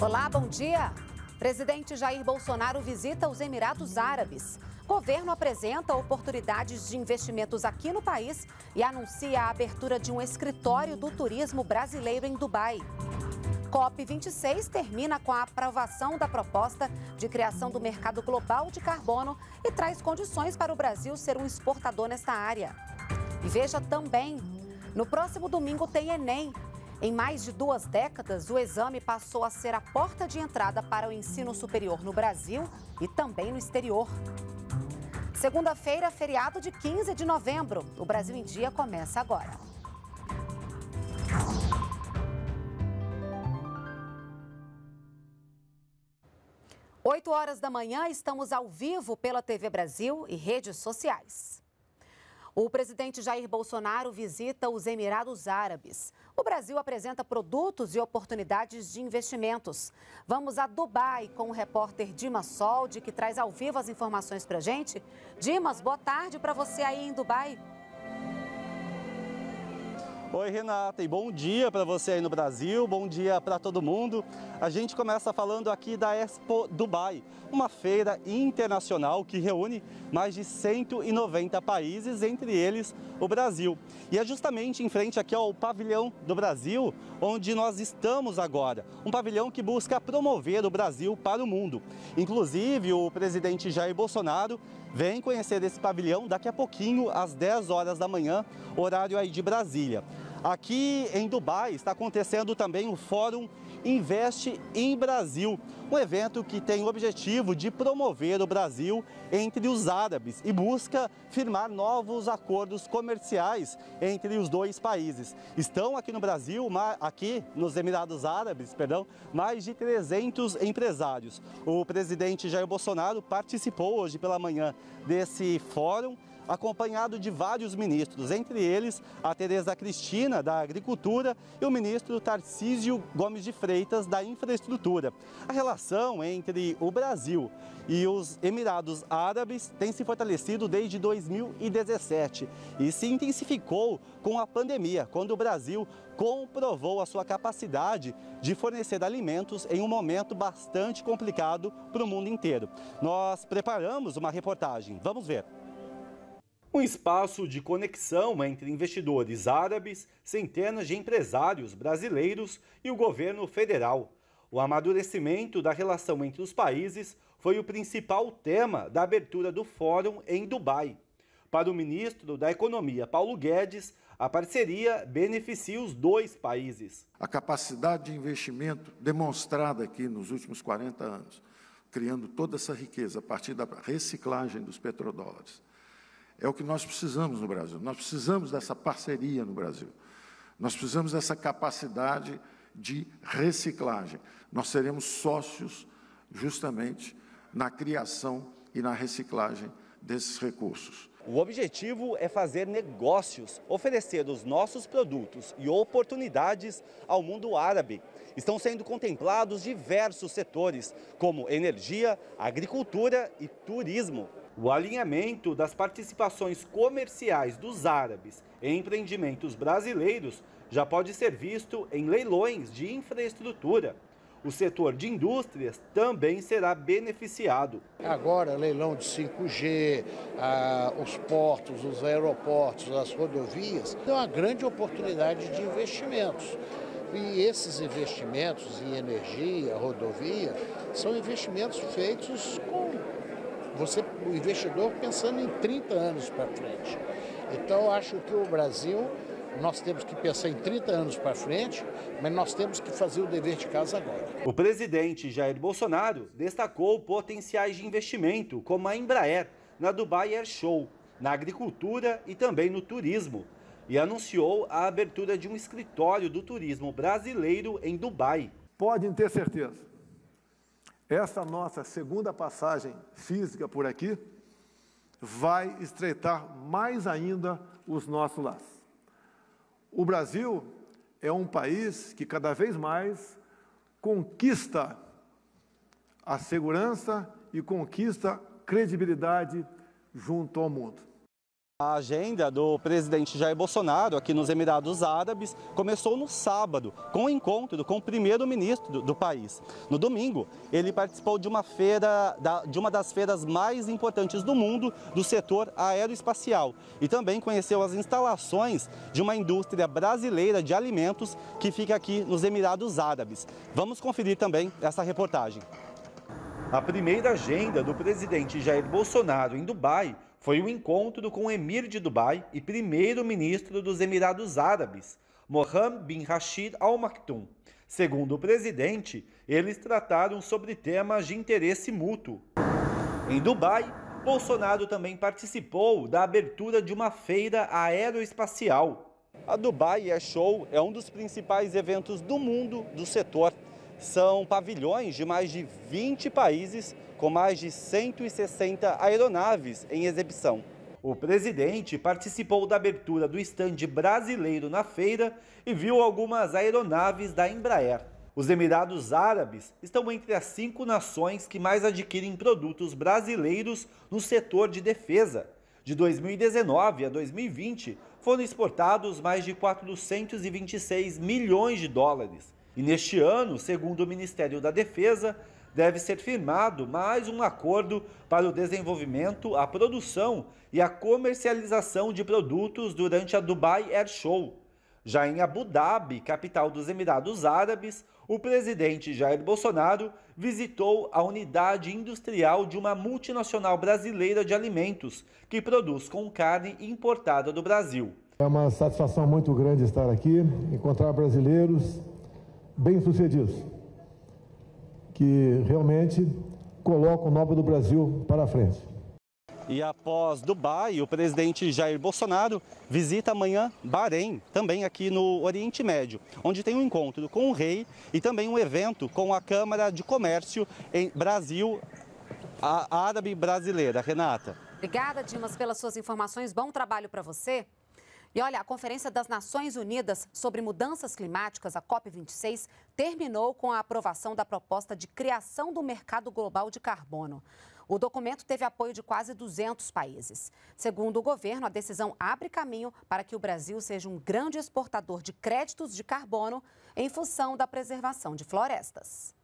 Olá, bom dia. Presidente Jair Bolsonaro visita os Emirados Árabes. Governo apresenta oportunidades de investimentos aqui no país e anuncia a abertura de um escritório do turismo brasileiro em Dubai. COP26 termina com a aprovação da proposta de criação do mercado global de carbono e traz condições para o Brasil ser um exportador nesta área. E veja também: no próximo domingo tem Enem em mais de duas décadas, o exame passou a ser a porta de entrada para o ensino superior no Brasil e também no exterior. Segunda-feira, feriado de 15 de novembro. O Brasil em Dia começa agora. Oito horas da manhã, estamos ao vivo pela TV Brasil e redes sociais. O presidente Jair Bolsonaro visita os Emirados Árabes. O Brasil apresenta produtos e oportunidades de investimentos. Vamos a Dubai com o repórter Dimas Soldi, que traz ao vivo as informações para gente. Dimas, boa tarde para você aí em Dubai. Oi, Renata, e bom dia para você aí no Brasil, bom dia para todo mundo. A gente começa falando aqui da Expo Dubai, uma feira internacional que reúne mais de 190 países, entre eles o Brasil. E é justamente em frente aqui ao pavilhão do Brasil, onde nós estamos agora. Um pavilhão que busca promover o Brasil para o mundo. Inclusive, o presidente Jair Bolsonaro vem conhecer esse pavilhão daqui a pouquinho, às 10 horas da manhã, horário aí de Brasília. Aqui em Dubai está acontecendo também o Fórum Investe em Brasil, um evento que tem o objetivo de promover o Brasil entre os árabes e busca firmar novos acordos comerciais entre os dois países. Estão aqui no Brasil, aqui nos Emirados Árabes, perdão, mais de 300 empresários. O presidente Jair Bolsonaro participou hoje pela manhã desse fórum acompanhado de vários ministros, entre eles a Tereza Cristina, da Agricultura, e o ministro Tarcísio Gomes de Freitas, da Infraestrutura. A relação entre o Brasil e os Emirados Árabes tem se fortalecido desde 2017 e se intensificou com a pandemia, quando o Brasil comprovou a sua capacidade de fornecer alimentos em um momento bastante complicado para o mundo inteiro. Nós preparamos uma reportagem, vamos ver um espaço de conexão entre investidores árabes, centenas de empresários brasileiros e o governo federal. O amadurecimento da relação entre os países foi o principal tema da abertura do fórum em Dubai. Para o ministro da Economia, Paulo Guedes, a parceria beneficia os dois países. A capacidade de investimento demonstrada aqui nos últimos 40 anos, criando toda essa riqueza a partir da reciclagem dos petrodólares, é o que nós precisamos no Brasil. Nós precisamos dessa parceria no Brasil. Nós precisamos dessa capacidade de reciclagem. Nós seremos sócios justamente na criação e na reciclagem desses recursos. O objetivo é fazer negócios, oferecer os nossos produtos e oportunidades ao mundo árabe. Estão sendo contemplados diversos setores, como energia, agricultura e turismo. O alinhamento das participações comerciais dos árabes em empreendimentos brasileiros já pode ser visto em leilões de infraestrutura. O setor de indústrias também será beneficiado. Agora, leilão de 5G, ah, os portos, os aeroportos, as rodovias, é uma grande oportunidade de investimentos. E esses investimentos em energia, rodovia, são investimentos feitos com você, o investidor pensando em 30 anos para frente. Então, acho que o Brasil, nós temos que pensar em 30 anos para frente, mas nós temos que fazer o dever de casa agora. O presidente Jair Bolsonaro destacou potenciais de investimento, como a Embraer, na Dubai Air Show, na agricultura e também no turismo. E anunciou a abertura de um escritório do turismo brasileiro em Dubai. Podem ter certeza essa nossa segunda passagem física por aqui vai estreitar mais ainda os nossos laços. O Brasil é um país que cada vez mais conquista a segurança e conquista credibilidade junto ao mundo. A agenda do presidente Jair Bolsonaro aqui nos Emirados Árabes começou no sábado, com o um encontro com o primeiro-ministro do país. No domingo, ele participou de uma feira, de uma das feiras mais importantes do mundo do setor aeroespacial e também conheceu as instalações de uma indústria brasileira de alimentos que fica aqui nos Emirados Árabes. Vamos conferir também essa reportagem. A primeira agenda do presidente Jair Bolsonaro em Dubai foi o um encontro com o emir de Dubai e primeiro-ministro dos Emirados Árabes, Mohammed bin Rashid Al Maktoum. Segundo o presidente, eles trataram sobre temas de interesse mútuo. Em Dubai, Bolsonaro também participou da abertura de uma feira aeroespacial. A Dubai Air Show é um dos principais eventos do mundo do setor são pavilhões de mais de 20 países, com mais de 160 aeronaves em exibição. O presidente participou da abertura do estande brasileiro na feira e viu algumas aeronaves da Embraer. Os Emirados Árabes estão entre as cinco nações que mais adquirem produtos brasileiros no setor de defesa. De 2019 a 2020, foram exportados mais de 426 milhões de dólares. E neste ano, segundo o Ministério da Defesa, deve ser firmado mais um acordo para o desenvolvimento, a produção e a comercialização de produtos durante a Dubai Air Show. Já em Abu Dhabi, capital dos Emirados Árabes, o presidente Jair Bolsonaro visitou a unidade industrial de uma multinacional brasileira de alimentos que produz com carne importada do Brasil. É uma satisfação muito grande estar aqui, encontrar brasileiros bem-sucedidos, que realmente colocam o nome do Brasil para a frente. E após Dubai, o presidente Jair Bolsonaro visita amanhã Bahrein, também aqui no Oriente Médio, onde tem um encontro com o rei e também um evento com a Câmara de Comércio em Brasil, árabe brasileira. Renata. Obrigada, Dimas, pelas suas informações. Bom trabalho para você. E olha, a Conferência das Nações Unidas sobre Mudanças Climáticas, a COP26, terminou com a aprovação da proposta de criação do mercado global de carbono. O documento teve apoio de quase 200 países. Segundo o governo, a decisão abre caminho para que o Brasil seja um grande exportador de créditos de carbono em função da preservação de florestas.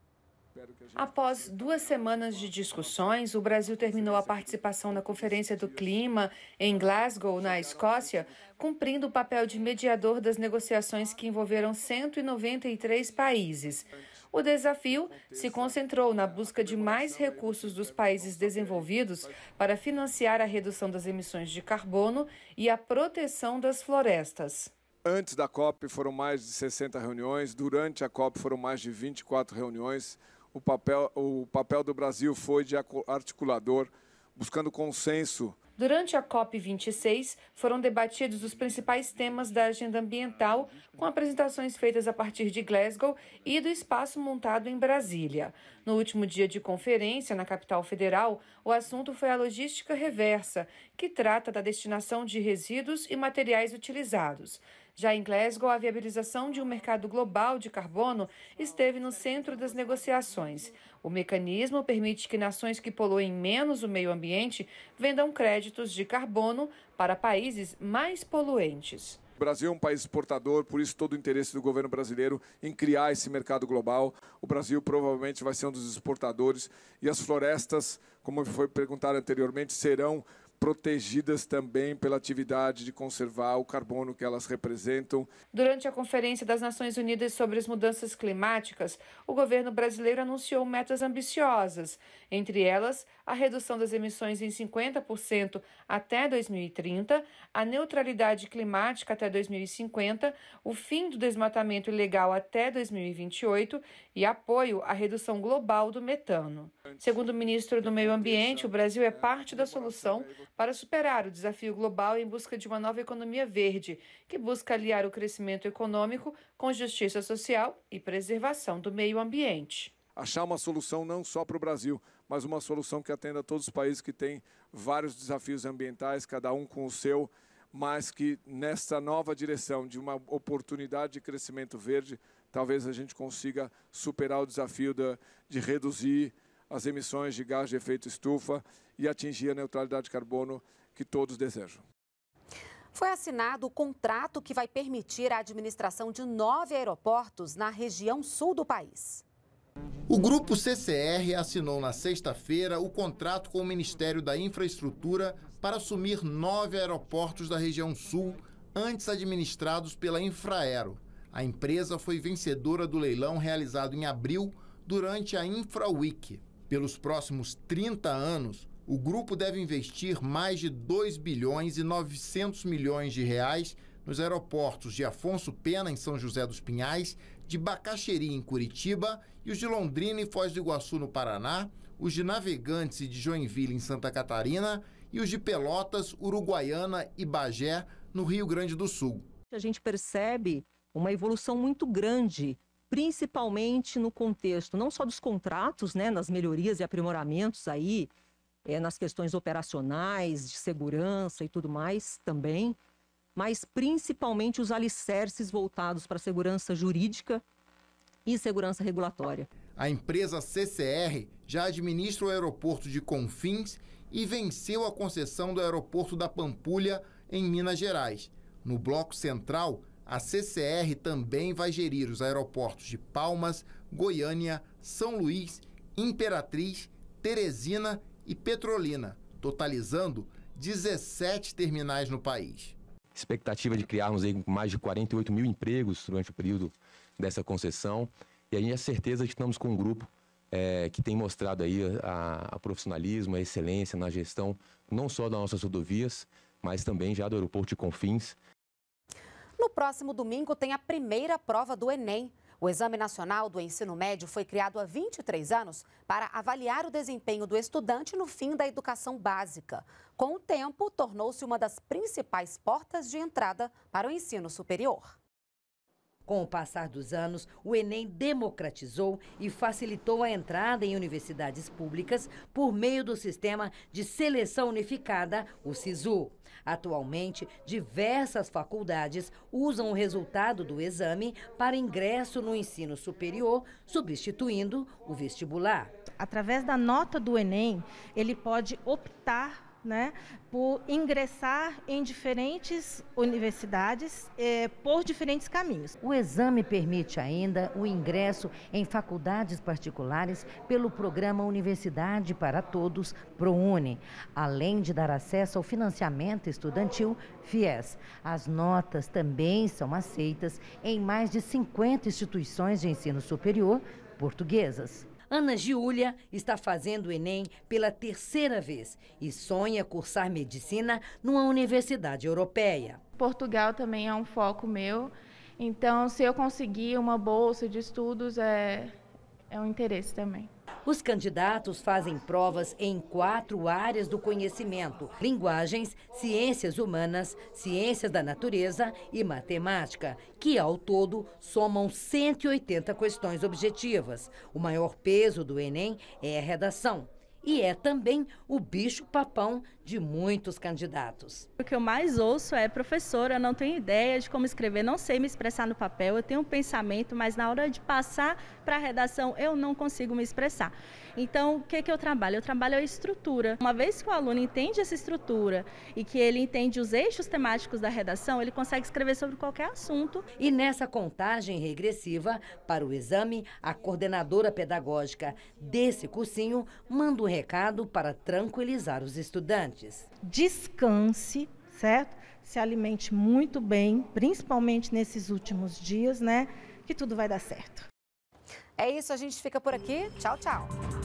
Após duas semanas de discussões, o Brasil terminou a participação na Conferência do Clima em Glasgow, na Escócia, cumprindo o papel de mediador das negociações que envolveram 193 países. O desafio se concentrou na busca de mais recursos dos países desenvolvidos para financiar a redução das emissões de carbono e a proteção das florestas. Antes da COP foram mais de 60 reuniões, durante a COP foram mais de 24 reuniões o papel, o papel do Brasil foi de articulador, buscando consenso. Durante a COP26, foram debatidos os principais temas da agenda ambiental, com apresentações feitas a partir de Glasgow e do espaço montado em Brasília. No último dia de conferência, na capital federal, o assunto foi a logística reversa, que trata da destinação de resíduos e materiais utilizados. Já em Glasgow, a viabilização de um mercado global de carbono esteve no centro das negociações. O mecanismo permite que nações que poluem menos o meio ambiente vendam créditos de carbono para países mais poluentes. O Brasil é um país exportador, por isso todo o interesse do governo brasileiro em criar esse mercado global. O Brasil provavelmente vai ser um dos exportadores e as florestas, como foi perguntado anteriormente, serão protegidas também pela atividade de conservar o carbono que elas representam. Durante a Conferência das Nações Unidas sobre as Mudanças Climáticas, o governo brasileiro anunciou metas ambiciosas, entre elas a redução das emissões em 50% até 2030, a neutralidade climática até 2050, o fim do desmatamento ilegal até 2028 e apoio à redução global do metano. Segundo o ministro do Meio Ambiente, o Brasil é parte da solução para superar o desafio global em busca de uma nova economia verde, que busca aliar o crescimento econômico com justiça social e preservação do meio ambiente achar uma solução não só para o Brasil, mas uma solução que atenda a todos os países que têm vários desafios ambientais, cada um com o seu, mas que nesta nova direção de uma oportunidade de crescimento verde, talvez a gente consiga superar o desafio de, de reduzir as emissões de gás de efeito estufa e atingir a neutralidade de carbono que todos desejam. Foi assinado o contrato que vai permitir a administração de nove aeroportos na região sul do país. O grupo CCR assinou na sexta-feira o contrato com o Ministério da Infraestrutura para assumir nove aeroportos da região sul, antes administrados pela Infraero. A empresa foi vencedora do leilão realizado em abril durante a InfraWeek. Pelos próximos 30 anos, o grupo deve investir mais de 2 bilhões e 900 milhões de reais nos aeroportos de Afonso Pena, em São José dos Pinhais, de Bacaxeri, em Curitiba, e os de Londrina e Foz do Iguaçu, no Paraná, os de Navegantes e de Joinville, em Santa Catarina, e os de Pelotas, Uruguaiana e Bagé, no Rio Grande do Sul. A gente percebe uma evolução muito grande, principalmente no contexto não só dos contratos, né, nas melhorias e aprimoramentos aí, é, nas questões operacionais, de segurança e tudo mais também, mas principalmente os alicerces voltados para segurança jurídica e segurança regulatória. A empresa CCR já administra o aeroporto de Confins e venceu a concessão do aeroporto da Pampulha, em Minas Gerais. No bloco central, a CCR também vai gerir os aeroportos de Palmas, Goiânia, São Luís, Imperatriz, Teresina e Petrolina, totalizando 17 terminais no país expectativa de criarmos aí mais de 48 mil empregos durante o período dessa concessão. E a gente tem é certeza que estamos com um grupo é, que tem mostrado aí a, a, profissionalismo, a excelência na gestão não só das nossas rodovias, mas também já do aeroporto de Confins. No próximo domingo tem a primeira prova do Enem. O Exame Nacional do Ensino Médio foi criado há 23 anos para avaliar o desempenho do estudante no fim da educação básica. Com o tempo, tornou-se uma das principais portas de entrada para o ensino superior. Com o passar dos anos, o Enem democratizou e facilitou a entrada em universidades públicas por meio do sistema de seleção unificada, o SISU. Atualmente, diversas faculdades usam o resultado do exame para ingresso no ensino superior, substituindo o vestibular. Através da nota do Enem, ele pode optar né, por ingressar em diferentes universidades eh, por diferentes caminhos. O exame permite ainda o ingresso em faculdades particulares pelo programa Universidade para Todos ProUni, além de dar acesso ao financiamento estudantil FIES. As notas também são aceitas em mais de 50 instituições de ensino superior portuguesas. Ana Giulia está fazendo o Enem pela terceira vez e sonha cursar medicina numa universidade europeia. Portugal também é um foco meu, então se eu conseguir uma bolsa de estudos é, é um interesse também. Os candidatos fazem provas em quatro áreas do conhecimento: linguagens, ciências humanas, ciências da natureza e matemática, que ao todo somam 180 questões objetivas. O maior peso do Enem é a redação e é também o bicho-papão de muitos candidatos. O que eu mais ouço é, professora, eu não tenho ideia de como escrever, não sei me expressar no papel, eu tenho um pensamento, mas na hora de passar para a redação eu não consigo me expressar. Então, o que, que eu trabalho? Eu trabalho a estrutura. Uma vez que o aluno entende essa estrutura e que ele entende os eixos temáticos da redação, ele consegue escrever sobre qualquer assunto. E nessa contagem regressiva para o exame, a coordenadora pedagógica desse cursinho manda o recado para tranquilizar os estudantes. Descanse, certo? Se alimente muito bem, principalmente nesses últimos dias, né? Que tudo vai dar certo. É isso, a gente fica por aqui. Tchau, tchau.